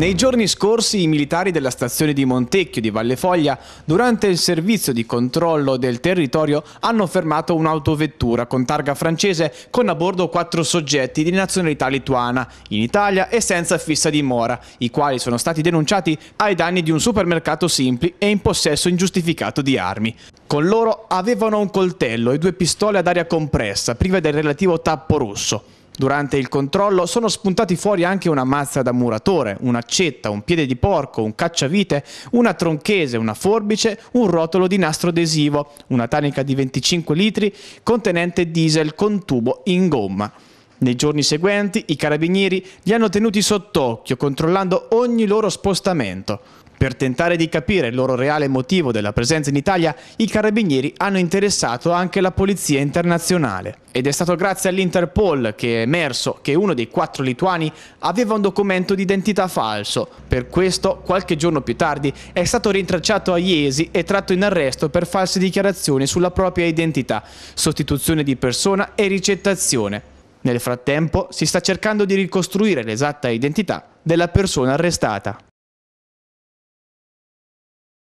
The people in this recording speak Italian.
Nei giorni scorsi i militari della stazione di Montecchio di Valle Foglia, durante il servizio di controllo del territorio, hanno fermato un'autovettura con targa francese con a bordo quattro soggetti di nazionalità lituana, in Italia e senza fissa dimora, i quali sono stati denunciati ai danni di un supermercato Simpli e in possesso ingiustificato di armi. Con loro avevano un coltello e due pistole ad aria compressa, prive del relativo tappo rosso. Durante il controllo sono spuntati fuori anche una mazza da muratore, un'accetta, un piede di porco, un cacciavite, una tronchese, una forbice, un rotolo di nastro adesivo, una tanica di 25 litri contenente diesel con tubo in gomma. Nei giorni seguenti i carabinieri li hanno tenuti sott'occhio, controllando ogni loro spostamento. Per tentare di capire il loro reale motivo della presenza in Italia, i carabinieri hanno interessato anche la polizia internazionale. Ed è stato grazie all'Interpol che è emerso che uno dei quattro lituani aveva un documento di identità falso. Per questo, qualche giorno più tardi, è stato rintracciato a Iesi e tratto in arresto per false dichiarazioni sulla propria identità, sostituzione di persona e ricettazione. Nel frattempo si sta cercando di ricostruire l'esatta identità della persona arrestata.